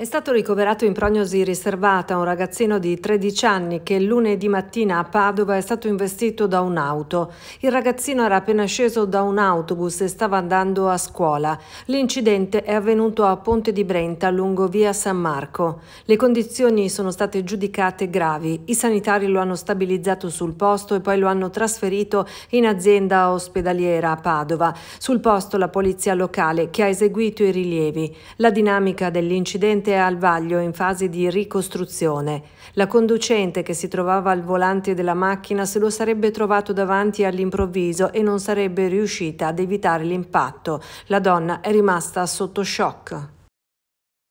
È stato ricoverato in prognosi riservata un ragazzino di 13 anni che lunedì mattina a Padova è stato investito da un'auto. Il ragazzino era appena sceso da un autobus e stava andando a scuola. L'incidente è avvenuto a Ponte di Brenta lungo via San Marco. Le condizioni sono state giudicate gravi. I sanitari lo hanno stabilizzato sul posto e poi lo hanno trasferito in azienda ospedaliera a Padova. Sul posto la polizia locale che ha eseguito i rilievi. La dinamica dell'incidente presente al vaglio in fase di ricostruzione. La conducente che si trovava al volante della macchina se lo sarebbe trovato davanti all'improvviso e non sarebbe riuscita ad evitare l'impatto. La donna è rimasta sotto shock.